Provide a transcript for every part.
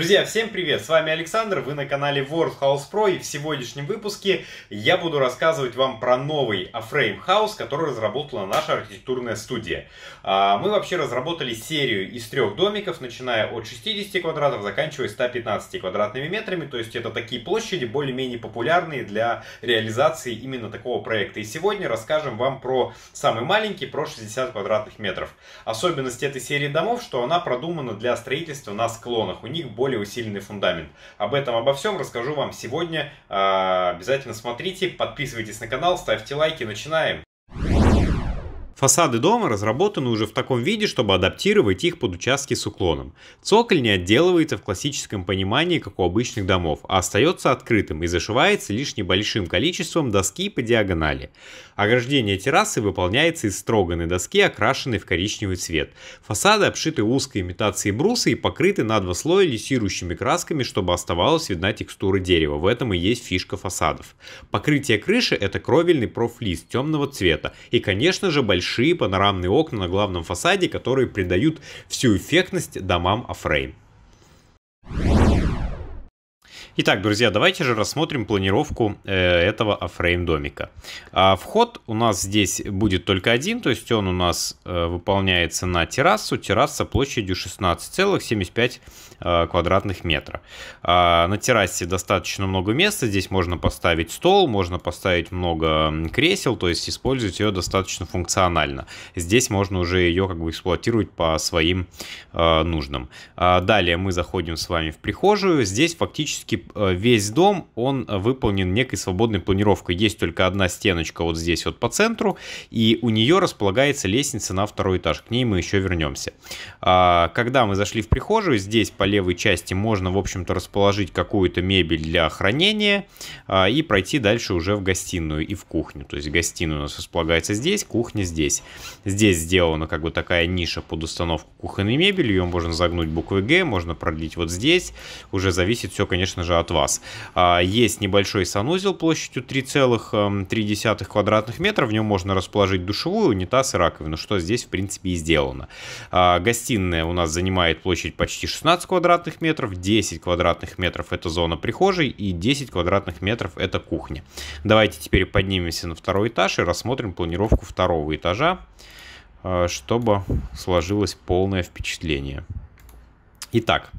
Друзья, всем привет! С вами Александр, вы на канале World House Pro и в сегодняшнем выпуске я буду рассказывать вам про новый A-Frame House, который разработала наша архитектурная студия. А, мы вообще разработали серию из трех домиков, начиная от 60 квадратов, заканчивая 115 квадратными метрами, то есть это такие площади более-менее популярные для реализации именно такого проекта. И сегодня расскажем вам про самый маленький, про 60 квадратных метров. Особенность этой серии домов, что она продумана для строительства на склонах, у них более более усиленный фундамент. Об этом, обо всем расскажу вам сегодня. А, обязательно смотрите, подписывайтесь на канал, ставьте лайки, начинаем. Фасады дома разработаны уже в таком виде, чтобы адаптировать их под участки с уклоном. Цоколь не отделывается в классическом понимании, как у обычных домов, а остается открытым и зашивается лишь небольшим количеством доски по диагонали. Ограждение террасы выполняется из строганной доски, окрашенной в коричневый цвет. Фасады обшиты узкой имитацией бруса и покрыты на два слоя лессирующими красками, чтобы оставалась видна текстура дерева. В этом и есть фишка фасадов. Покрытие крыши – это кровельный профлист темного цвета и, конечно же, большой большие панорамные окна на главном фасаде, которые придают всю эффектность домам Афрейм. Итак, друзья, давайте же рассмотрим планировку э, этого оффрейм домика. А вход у нас здесь будет только один, то есть он у нас э, выполняется на террасу. Терраса площадью 16,75 э, квадратных метра. А, на террасе достаточно много места, здесь можно поставить стол, можно поставить много кресел, то есть использовать ее достаточно функционально. Здесь можно уже ее как бы эксплуатировать по своим нуждам. А, далее мы заходим с вами в прихожую, здесь фактически Э, весь дом, он выполнен некой свободной планировкой. Есть только одна стеночка вот здесь вот по центру, и у нее располагается лестница на второй этаж. К ней мы еще вернемся. А, когда мы зашли в прихожую, здесь по левой части можно, в общем-то, расположить какую-то мебель для хранения а, и пройти дальше уже в гостиную и в кухню. То есть гостиная у нас располагается здесь, кухня здесь. Здесь сделана как бы такая ниша под установку кухонной мебели. Ее можно загнуть буквой Г, можно продлить вот здесь. Уже зависит все, конечно же, от вас. А, есть небольшой санузел площадью 3,3 эм, квадратных метра, в нем можно расположить душевую, унитаз и раковину, что здесь, в принципе, и сделано. А, гостиная у нас занимает площадь почти 16 квадратных метров, 10 квадратных метров это зона прихожей и 10 квадратных метров это кухня. Давайте теперь поднимемся на второй этаж и рассмотрим планировку второго этажа, э, чтобы сложилось полное впечатление. Итак,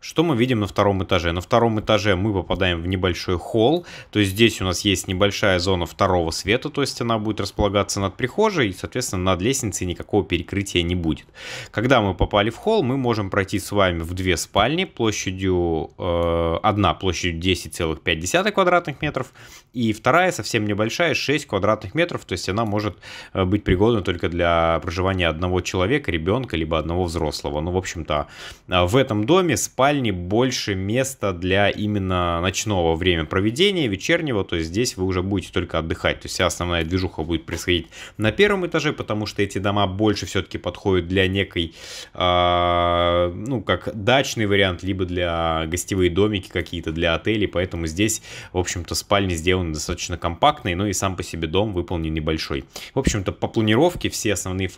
что мы видим на втором этаже? На втором этаже мы попадаем в небольшой холл, то есть здесь у нас есть небольшая зона второго света, то есть она будет располагаться над прихожей, и, соответственно, над лестницей никакого перекрытия не будет. Когда мы попали в холл, мы можем пройти с вами в две спальни площадью, э, одна площадью 10,5 квадратных метров, и вторая совсем небольшая, 6 квадратных метров, то есть она может э, быть пригодна только для проживания одного человека, ребенка, либо одного взрослого. Ну, в общем-то, э, в в этом доме, спальне, больше места для именно ночного времяпроведения, вечернего, то есть здесь вы уже будете только отдыхать. То есть вся основная движуха будет происходить на первом этаже, потому что эти дома больше все-таки подходят для некой, э, ну, как дачный вариант, либо для гостевые домики какие-то, для отелей, поэтому здесь, в общем-то, спальни сделаны достаточно компактные, ну и сам по себе дом выполнен небольшой. В общем-то, по планировке все основные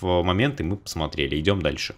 моменты мы посмотрели. Идем дальше.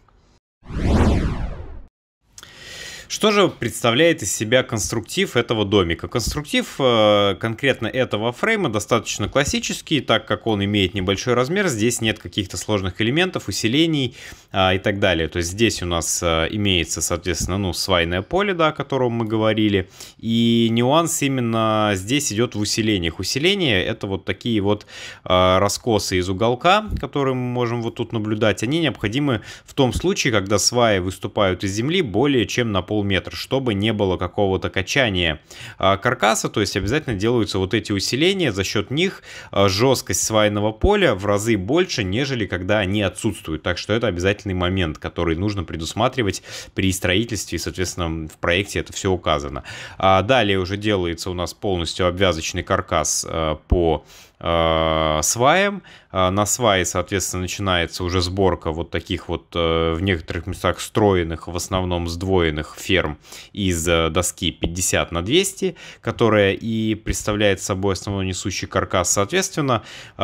Что же представляет из себя конструктив этого домика? Конструктив э, конкретно этого фрейма достаточно классический, так как он имеет небольшой размер, здесь нет каких-то сложных элементов, усилений а, и так далее. То есть здесь у нас э, имеется, соответственно, ну, свайное поле, да, о котором мы говорили, и нюанс именно здесь идет в усилениях. Усиление — это вот такие вот э, раскосы из уголка, которые мы можем вот тут наблюдать. Они необходимы в том случае, когда сваи выступают из земли более чем на полметра метр, чтобы не было какого-то качания а, каркаса, то есть обязательно делаются вот эти усиления, за счет них а, жесткость свайного поля в разы больше, нежели когда они отсутствуют, так что это обязательный момент, который нужно предусматривать при строительстве, и, соответственно, в проекте это все указано. А, далее уже делается у нас полностью обвязочный каркас по Э, сваем. Э, на свае, соответственно, начинается уже сборка вот таких вот э, в некоторых местах встроенных, в основном сдвоенных ферм из доски 50 на 200, которая и представляет собой основной несущий каркас. Соответственно,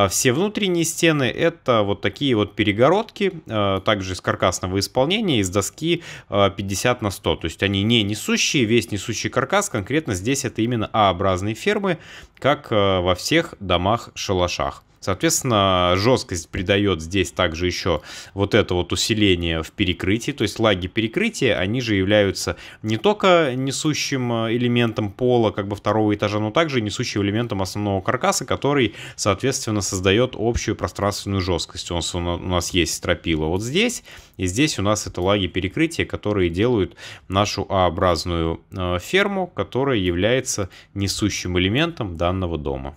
все внутренние стены это вот такие вот перегородки, также из каркасного исполнения, из доски 50 на 100. То есть они не несущие, весь несущий каркас конкретно здесь это именно А-образные фермы, как во всех домах самих шалашах. Соответственно, жесткость придает здесь также еще вот это вот усиление в перекрытии, то есть лаги перекрытия, они же являются не только несущим э, элементом пола, как бы второго этажа, но также несущим элементом основного каркаса, который, соответственно, создает общую пространственную жесткость. У нас, у нас есть стропила вот здесь, и здесь у нас это лаги перекрытия, которые делают нашу А-образную э, ферму, которая является несущим элементом данного дома.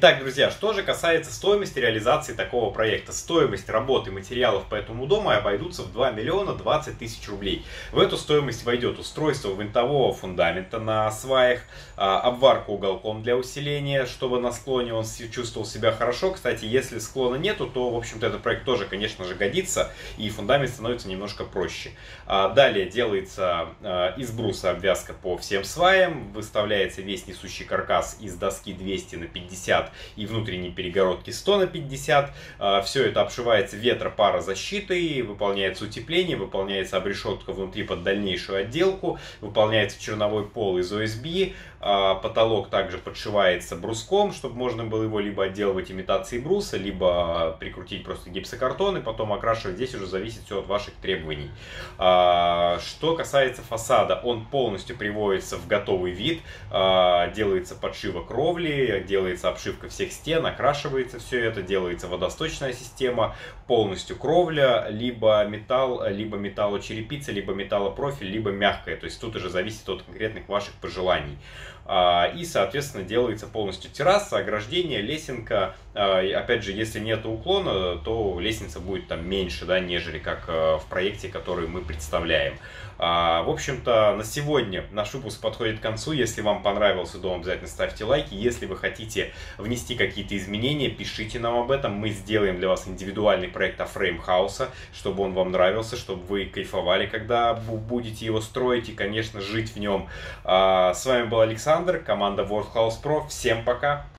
Итак, друзья, что же касается стоимости реализации такого проекта. Стоимость работы материалов по этому дому обойдутся в 2 миллиона 20 тысяч рублей. В эту стоимость войдет устройство винтового фундамента на сваях, а, обварка уголком для усиления, чтобы на склоне он чувствовал себя хорошо. Кстати, если склона нету, то, в общем-то, этот проект тоже, конечно же, годится, и фундамент становится немножко проще. А, далее делается а, из бруса обвязка по всем сваям, выставляется весь несущий каркас из доски 200 на 50 и внутренние перегородки 100 на 50. А, все это обшивается ветропарозащитой, выполняется утепление, выполняется обрешетка внутри под дальнейшую отделку, выполняется черновой пол из ОСБ, а, потолок также подшивается бруском, чтобы можно было его либо отделывать имитацией бруса, либо прикрутить просто гипсокартон и потом окрашивать. Здесь уже зависит все от ваших требований. А, что касается фасада, он полностью приводится в готовый вид, делается подшива кровли, делается обшивка отделка всех стен, окрашивается все это, делается водосточная система, полностью кровля, либо металл, либо металлочерепица, либо металлопрофиль, либо мягкая. То есть тут уже зависит от конкретных ваших пожеланий. А, и, соответственно, делается полностью терраса, ограждение, лесенка. А, опять же, если нет уклона, то лестница будет там меньше, да, нежели как э, в проекте, который мы представляем. А, в общем-то, на сегодня наш выпуск подходит к концу. Если вам понравился дом, обязательно ставьте лайки. Если вы хотите в внести какие-то изменения, пишите нам об этом. Мы сделаем для вас индивидуальный проект фреймхауса, чтобы он вам нравился, чтобы вы кайфовали, когда будете его строить и, конечно, жить в нем. А, с вами был Александр, команда World House Pro. Всем пока!